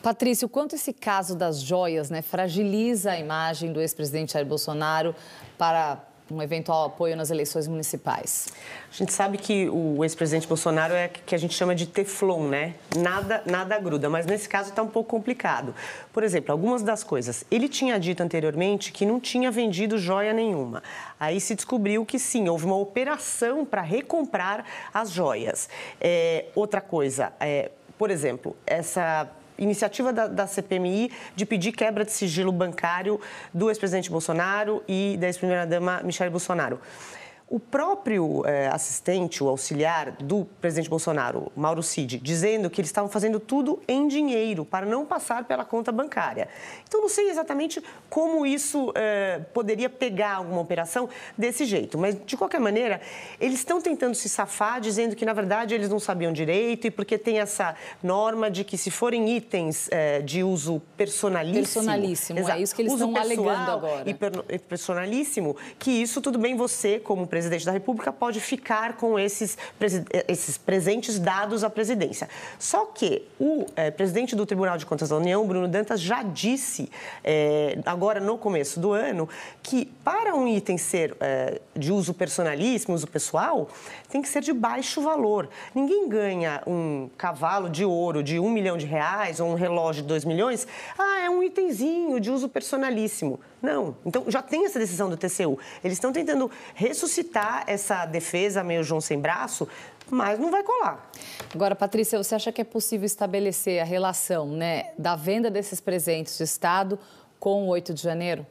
Patrícia, o quanto esse caso das joias né, fragiliza a imagem do ex-presidente Jair Bolsonaro para um eventual apoio nas eleições municipais? A gente sabe que o ex-presidente Bolsonaro é que a gente chama de teflon, né? Nada, nada gruda, mas nesse caso está um pouco complicado. Por exemplo, algumas das coisas. Ele tinha dito anteriormente que não tinha vendido joia nenhuma. Aí se descobriu que sim, houve uma operação para recomprar as joias. É, outra coisa, é, por exemplo, essa iniciativa da, da CPMI de pedir quebra de sigilo bancário do ex-presidente Bolsonaro e da ex-primeira-dama Michele Bolsonaro. O próprio é, assistente, o auxiliar do presidente Bolsonaro, Mauro Cid, dizendo que eles estavam fazendo tudo em dinheiro para não passar pela conta bancária. Então, não sei exatamente como isso é, poderia pegar alguma operação desse jeito, mas de qualquer maneira, eles estão tentando se safar, dizendo que na verdade eles não sabiam direito e porque tem essa norma de que se forem itens é, de uso personalíssimo. Personalíssimo, é exato, é isso que eles estão alegando agora. E personalíssimo, que isso tudo bem você, como presidente presidente da República pode ficar com esses, esses presentes dados à presidência. Só que o é, presidente do Tribunal de Contas da União, Bruno Dantas, já disse, é, agora no começo do ano, que para um item ser é, de uso personalíssimo, uso pessoal, tem que ser de baixo valor. Ninguém ganha um cavalo de ouro de um milhão de reais ou um relógio de dois milhões. Ah, é um itemzinho de uso personalíssimo. Não. Então, já tem essa decisão do TCU. Eles estão tentando ressuscitar essa defesa meio João sem braço, mas não vai colar. Agora, Patrícia, você acha que é possível estabelecer a relação né, da venda desses presentes de Estado com o 8 de janeiro?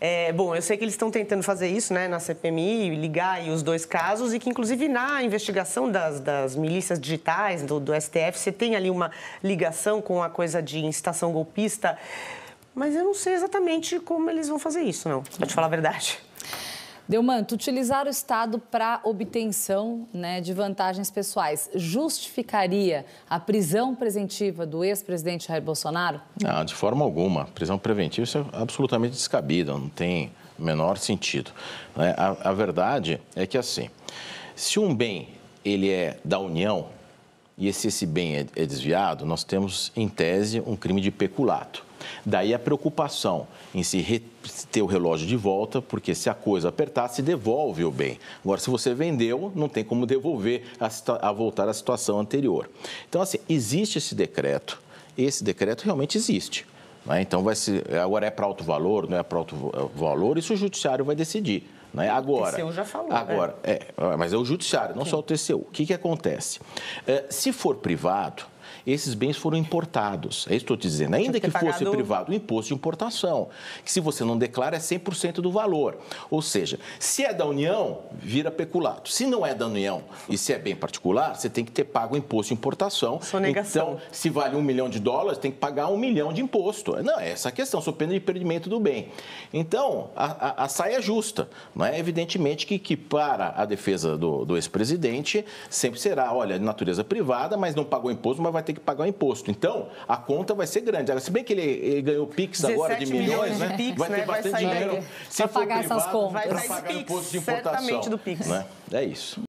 É, bom, eu sei que eles estão tentando fazer isso né, na CPMI, ligar os dois casos e que, inclusive, na investigação das, das milícias digitais do, do STF, você tem ali uma ligação com a coisa de incitação golpista. Mas eu não sei exatamente como eles vão fazer isso, não, para te falar a verdade. Delmanto, utilizar o Estado para obtenção né, de vantagens pessoais justificaria a prisão preventiva do ex-presidente Jair Bolsonaro? Não, de forma alguma. Prisão preventiva isso é absolutamente descabida, não tem o menor sentido. Né? A, a verdade é que assim, se um bem ele é da União, e se esse bem é, é, desviado, nós temos, em tese, um crime de peculato. Daí a preocupação em se ter o relógio de volta, porque se a coisa apertar, se devolve o bem. Agora, se você vendeu, não tem como devolver a, a voltar à situação anterior. Então, assim, existe esse decreto. Esse decreto realmente existe. Né? Então, vai se, agora é para alto valor, não é para alto valor, isso o judiciário vai decidir. Né? Agora, o TCU já falou. É. Agora, né? é, mas é o judiciário, não Sim. só o TCU. O que, que acontece? É, se for privado, esses bens foram importados. É isso que estou dizendo. Ainda que fosse pagado... privado, o imposto de importação, que se você não declara é 100% do valor. Ou seja, se é da União, vira peculato. Se não é da União e se é bem particular, você tem que ter pago o imposto de importação. Então, se vale um milhão de dólares, tem que pagar um milhão de imposto. Não, é essa a questão, sou pena de perdimento do bem. Então, a, a, a saia é justa. Não é? Evidentemente que, que para a defesa do, do ex-presidente, sempre será, olha, de natureza privada, mas não pagou imposto, mas vai ter que que pagar o imposto. Então, a conta vai ser grande. Se bem que ele, ele ganhou PIX agora de milhões, milhões né? De PIX, vai ter né? bastante vai dinheiro. Para pagar privado, essas contas. Vai pagar PIX, imposto de importação. Certamente do PIX. Né? É isso.